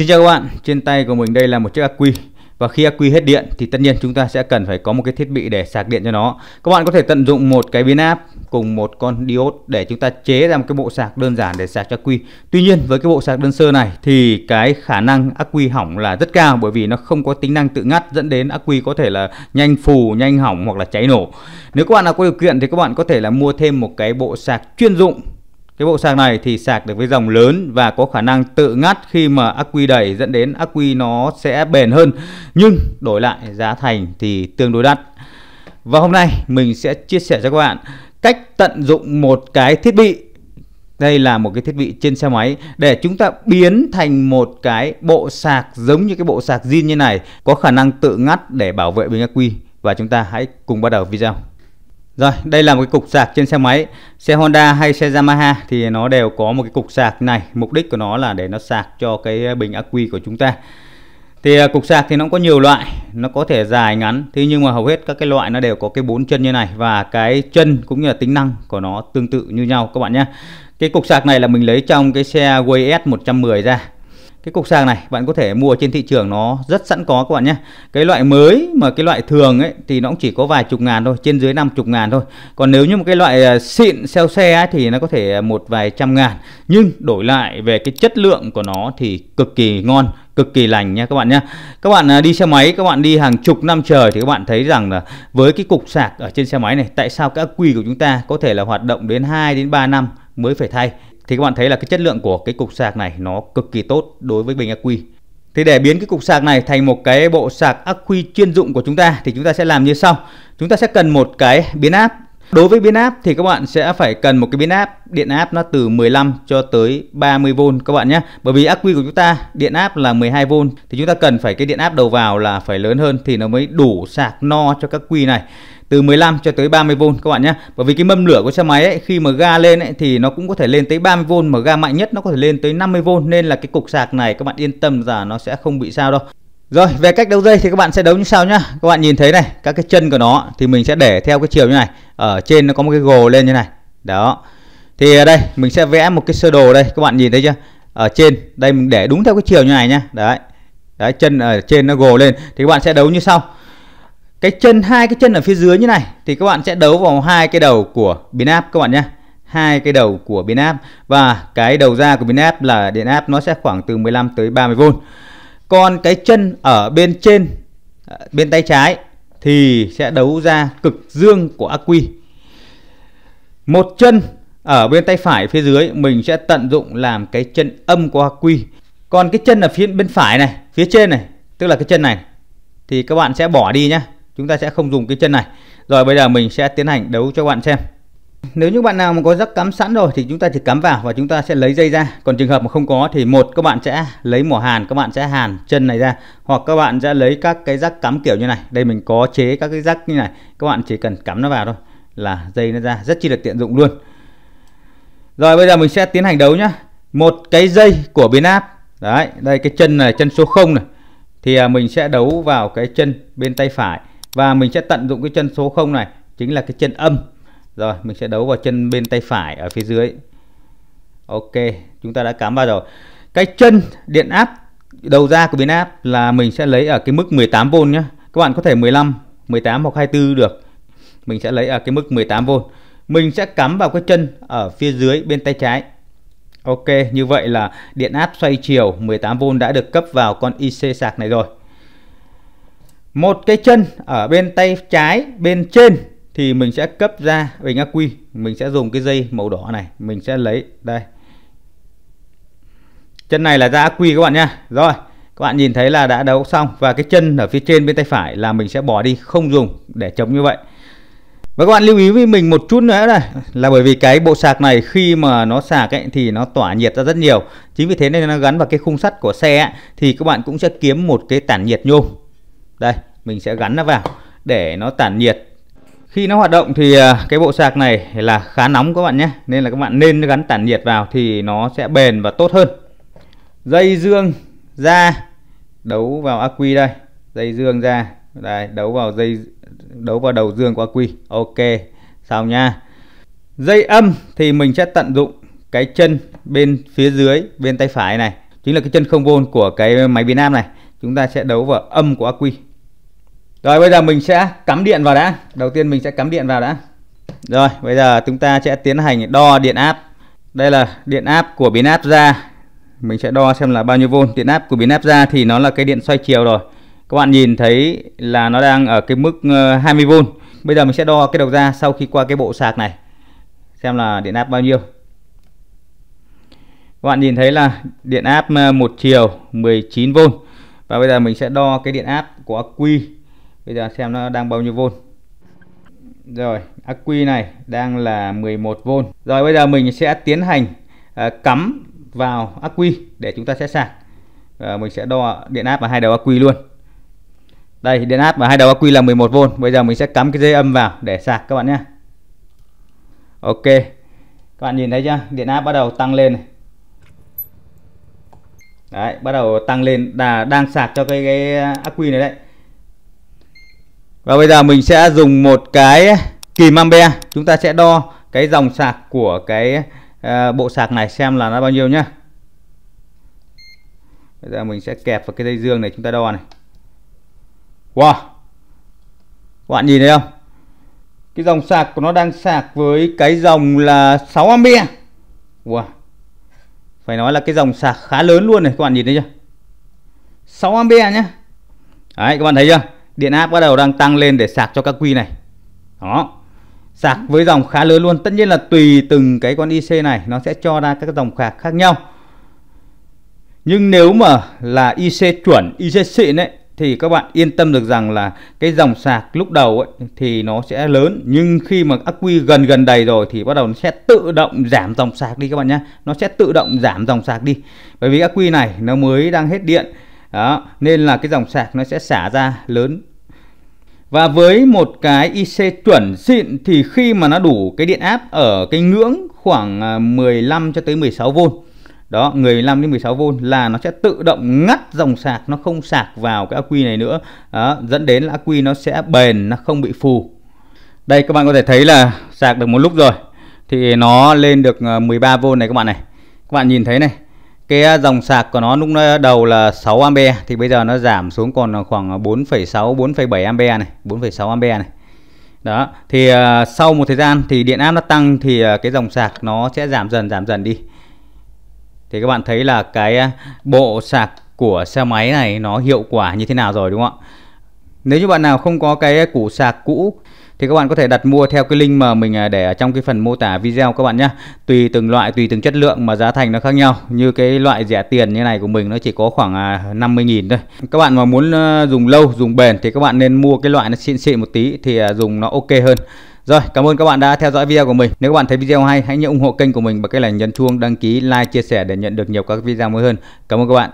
Xin chào các bạn, trên tay của mình đây là một chiếc ắc quy và khi ắc quy hết điện thì tất nhiên chúng ta sẽ cần phải có một cái thiết bị để sạc điện cho nó. Các bạn có thể tận dụng một cái biến áp cùng một con diode để chúng ta chế ra một cái bộ sạc đơn giản để sạc cho ắc quy. Tuy nhiên với cái bộ sạc đơn sơ này thì cái khả năng ắc quy hỏng là rất cao bởi vì nó không có tính năng tự ngắt dẫn đến ắc quy có thể là nhanh phù, nhanh hỏng hoặc là cháy nổ. Nếu các bạn nào có điều kiện thì các bạn có thể là mua thêm một cái bộ sạc chuyên dụng cái bộ sạc này thì sạc được với dòng lớn và có khả năng tự ngắt khi mà ắc quy đầy dẫn đến ắc quy nó sẽ bền hơn. Nhưng đổi lại giá thành thì tương đối đắt. Và hôm nay mình sẽ chia sẻ cho các bạn cách tận dụng một cái thiết bị đây là một cái thiết bị trên xe máy để chúng ta biến thành một cái bộ sạc giống như cái bộ sạc zin như này có khả năng tự ngắt để bảo vệ bình ắc quy và chúng ta hãy cùng bắt đầu video. Rồi, đây là một cái cục sạc trên xe máy. Xe Honda hay xe Yamaha thì nó đều có một cái cục sạc này. Mục đích của nó là để nó sạc cho cái bình ắc quy của chúng ta. Thì à, cục sạc thì nó có nhiều loại, nó có thể dài ngắn. Thế nhưng mà hầu hết các cái loại nó đều có cái bốn chân như này và cái chân cũng như là tính năng của nó tương tự như nhau các bạn nhé. Cái cục sạc này là mình lấy trong cái xe Way S110 ra cái cục sạc này bạn có thể mua trên thị trường nó rất sẵn có các bạn nhé cái loại mới mà cái loại thường ấy thì nó cũng chỉ có vài chục ngàn thôi trên dưới năm chục ngàn thôi còn nếu như một cái loại à, xịn xeo xe ấy, thì nó có thể à, một vài trăm ngàn nhưng đổi lại về cái chất lượng của nó thì cực kỳ ngon cực kỳ lành nha các bạn nhé các bạn à, đi xe máy các bạn đi hàng chục năm trời thì các bạn thấy rằng là với cái cục sạc ở trên xe máy này tại sao các quy của chúng ta có thể là hoạt động đến 2 đến 3 năm mới phải thay thì các bạn thấy là cái chất lượng của cái cục sạc này nó cực kỳ tốt đối với bình ắc quy thì để biến cái cục sạc này thành một cái bộ sạc ắc quy chuyên dụng của chúng ta thì chúng ta sẽ làm như sau chúng ta sẽ cần một cái biến áp Đối với biến áp thì các bạn sẽ phải cần một cái biến áp điện áp nó từ 15 cho tới 30V các bạn nhé. Bởi vì ắc quy của chúng ta điện áp là 12V thì chúng ta cần phải cái điện áp đầu vào là phải lớn hơn thì nó mới đủ sạc no cho các quy này từ 15 cho tới 30V các bạn nhé bởi vì cái mâm lửa của xe máy ấy, khi mà ga lên ấy, thì nó cũng có thể lên tới 30V mà ga mạnh nhất nó có thể lên tới 50V nên là cái cục sạc này các bạn yên tâm là nó sẽ không bị sao đâu rồi về cách đấu dây thì các bạn sẽ đấu như sau nhá các bạn nhìn thấy này các cái chân của nó thì mình sẽ để theo cái chiều như này ở trên nó có một cái gồ lên như này đó thì ở đây mình sẽ vẽ một cái sơ đồ đây các bạn nhìn thấy chưa ở trên đây mình để đúng theo cái chiều như này nhá đấy đấy chân ở trên nó gồ lên thì các bạn sẽ đấu như sau cái chân hai cái chân ở phía dưới như này thì các bạn sẽ đấu vào hai cái đầu của biến áp các bạn nhé hai cái đầu của biến áp và cái đầu ra của biến áp là điện áp nó sẽ khoảng từ 15 tới 30V còn cái chân ở bên trên à, bên tay trái thì sẽ đấu ra cực dương của ắc quy một chân ở bên tay phải phía dưới mình sẽ tận dụng làm cái chân âm của ắc quy còn cái chân ở phía bên phải này phía trên này tức là cái chân này thì các bạn sẽ bỏ đi nhé chúng ta sẽ không dùng cái chân này rồi bây giờ mình sẽ tiến hành đấu cho bạn xem nếu như bạn nào mà có rắc cắm sẵn rồi thì chúng ta chỉ cắm vào và chúng ta sẽ lấy dây ra còn trường hợp mà không có thì một các bạn sẽ lấy mỏ hàn các bạn sẽ hàn chân này ra hoặc các bạn sẽ lấy các cái rắc cắm kiểu như này đây mình có chế các cái rắc như này các bạn chỉ cần cắm nó vào thôi là dây nó ra rất chi là tiện dụng luôn rồi bây giờ mình sẽ tiến hành đấu nhá một cái dây của biến áp đấy đây cái chân này chân số 0 này thì à, mình sẽ đấu vào cái chân bên tay phải và mình sẽ tận dụng cái chân số 0 này chính là cái chân âm rồi mình sẽ đấu vào chân bên tay phải ở phía dưới ok chúng ta đã cắm vào rồi cái chân điện áp đầu ra của biến áp là mình sẽ lấy ở cái mức 18V nhé các bạn có thể 15 18 hoặc 24 được mình sẽ lấy ở cái mức 18V mình sẽ cắm vào cái chân ở phía dưới bên tay trái Ok như vậy là điện áp xoay chiều 18V đã được cấp vào con IC sạc này rồi một cái chân ở bên tay trái bên trên thì mình sẽ cấp ra bình ác quy mình sẽ dùng cái dây màu đỏ này mình sẽ lấy đây chân này là ra ác quy các bạn nha rồi các bạn nhìn thấy là đã đấu xong và cái chân ở phía trên bên tay phải là mình sẽ bỏ đi không dùng để chống như vậy và các bạn lưu ý với mình một chút nữa này là bởi vì cái bộ sạc này khi mà nó sạc ấy thì nó tỏa nhiệt ra rất nhiều. Chính vì thế nên nó gắn vào cái khung sắt của xe ấy, thì các bạn cũng sẽ kiếm một cái tản nhiệt nhôm đây mình sẽ gắn nó vào để nó tản nhiệt khi nó hoạt động thì à, cái bộ sạc này là khá nóng các bạn nhé nên là các bạn nên gắn tản nhiệt vào thì nó sẽ bền và tốt hơn dây dương ra đấu vào ắc quy đây dây dương ra đây đấu vào dây đấu vào đầu dương của ắc quy ok xong nha dây âm thì mình sẽ tận dụng cái chân bên phía dưới bên tay phải này chính là cái chân không vôn của cái máy biến áp này chúng ta sẽ đấu vào âm của ắc quy rồi bây giờ mình sẽ cắm điện vào đã. Đầu tiên mình sẽ cắm điện vào đã. Rồi bây giờ chúng ta sẽ tiến hành đo điện áp. Đây là điện áp của biến áp ra. Mình sẽ đo xem là bao nhiêu volt. Điện áp của biến áp ra thì nó là cái điện xoay chiều rồi. Các bạn nhìn thấy là nó đang ở cái mức 20V. Ờ, bây giờ mình sẽ đo cái đầu ra sau khi qua cái bộ sạc này. Xem là điện áp bao nhiêu. Các bạn nhìn thấy là điện áp ờ, một chiều 19V. Và bây giờ mình sẽ đo cái điện áp của quy bây giờ xem nó đang bao nhiêu vôn rồi ắc quy này đang là 11V rồi bây giờ mình sẽ tiến hành à, cắm vào ắc quy để chúng ta sẽ sạc à, mình sẽ đo điện áp ở hai đầu ắc quy luôn đây điện áp ở hai đầu ắc quy là 11V bây giờ mình sẽ cắm cái dây âm vào để sạc các bạn nhé Ok các bạn nhìn thấy chưa điện áp bắt đầu tăng lên Đấy, bắt đầu tăng lên là đang sạc cho cái cái ắc quy này đấy và bây giờ mình sẽ dùng một cái kìm ampe chúng ta sẽ đo cái dòng sạc của cái ờ, bộ sạc này xem là nó bao nhiêu nhá bây giờ mình sẽ kẹp vào cái dây dương này chúng ta đo này wow các bạn nhìn thấy không cái dòng sạc của nó đang sạc với cái dòng là 6 ampe wow phải nói là cái dòng sạc khá lớn luôn này các bạn nhìn thấy chưa 6 ampe nhá đấy các bạn thấy chưa Điện áp bắt đầu đang tăng lên để sạc cho các quy này. Đó. Sạc ừ. với dòng khá lớn luôn. Tất nhiên là tùy từng cái con IC này nó sẽ cho ra các dòng khạc khác nhau. Nhưng nếu mà là IC chuẩn, IC xịn ấy thì các bạn yên tâm được rằng là cái dòng sạc lúc đầu ấy, thì nó sẽ lớn nhưng khi mà ắc quy gần gần đầy rồi thì bắt đầu nó sẽ tự động giảm dòng sạc đi các bạn nhé nó sẽ tự động giảm dòng sạc đi bởi vì ắc quy này nó mới đang hết điện đó nên là cái dòng sạc nó sẽ xả ra lớn và với một cái IC chuẩn xịn thì khi mà nó đủ cái điện áp ở cái ngưỡng khoảng 15 à, cho tới 16V. Đó, 15 đến 16V là nó sẽ tự động ngắt dòng sạc, nó không sạc vào cái ắc quy này nữa. Đó, dẫn đến là ắc quy nó sẽ bền, nó không bị phù. Đây các bạn có thể thấy là sạc được một lúc rồi thì nó lên được 13V à, này các bạn này. Các bạn nhìn thấy này, cái à, dòng sạc của nó lúc đầu là 6 ampe thì bây giờ nó giảm xuống còn khoảng 4,6 4,7 ampe này 4,6 ampe này đó thì uh, sau một thời gian thì điện áp nó tăng thì uh, cái dòng sạc nó sẽ giảm dần giảm dần đi thì các bạn thấy là cái bộ sạc của xe máy này nó hiệu quả như thế nào rồi đúng không ạ nếu như bạn nào không có cái củ sạc cũ thì các bạn có thể đặt mua theo cái link mà mình à, để ở trong cái phần mô tả video các bạn nhé tùy từng loại tùy từng chất lượng mà giá thành nó khác nhau như cái loại rẻ tiền như này của mình nó chỉ có khoảng 50.000 à, thôi các bạn mà muốn dùng lâu dùng bền thì các bạn nên mua cái loại nó xịn xịn một tí thì à, dùng nó ok hơn rồi, cảm ơn các bạn đã theo dõi video của mình. Nếu các bạn thấy video hay, hãy nhớ ủng hộ kênh của mình bằng cách là nhấn chuông, đăng ký, like, chia sẻ để nhận được nhiều các video mới hơn. Cảm ơn các bạn.